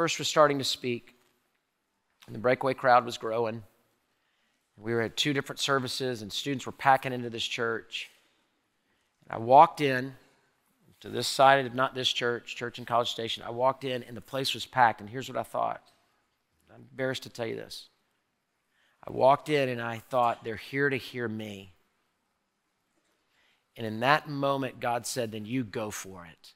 first was starting to speak, and the breakaway crowd was growing. We were at two different services, and students were packing into this church. And I walked in to this side, of not this church, church in College Station. I walked in, and the place was packed. And here's what I thought I'm embarrassed to tell you this. I walked in, and I thought, they're here to hear me. And in that moment, God said, then you go for it.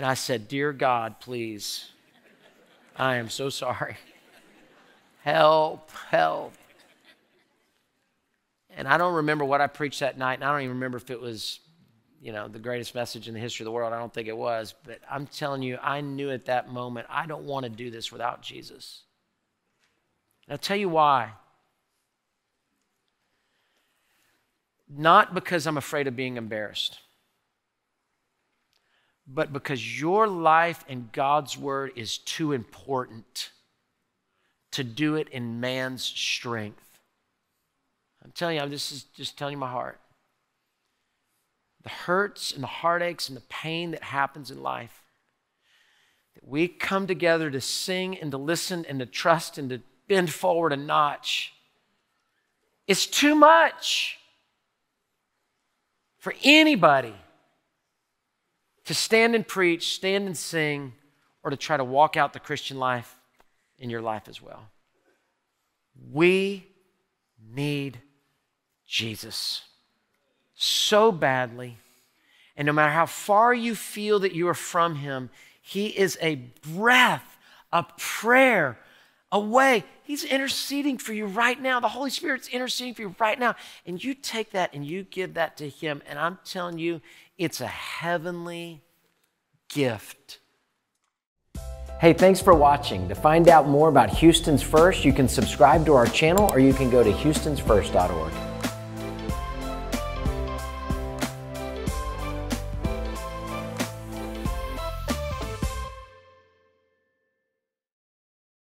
And I said, Dear God, please, I am so sorry. Help, help. And I don't remember what I preached that night, and I don't even remember if it was, you know, the greatest message in the history of the world. I don't think it was, but I'm telling you, I knew at that moment, I don't want to do this without Jesus. And I'll tell you why. Not because I'm afraid of being embarrassed but because your life and God's word is too important to do it in man's strength. I'm telling you, this is just telling you my heart. The hurts and the heartaches and the pain that happens in life, that we come together to sing and to listen and to trust and to bend forward a notch, it's too much for anybody to stand and preach, stand and sing, or to try to walk out the Christian life in your life as well. We need Jesus so badly. And no matter how far you feel that you are from Him, He is a breath, a prayer away. He's interceding for you right now. The Holy Spirit's interceding for you right now. And you take that and you give that to Him. And I'm telling you, it's a heavenly gift. Hey, thanks for watching. To find out more about Houston's First, you can subscribe to our channel or you can go to houstonsfirst.org.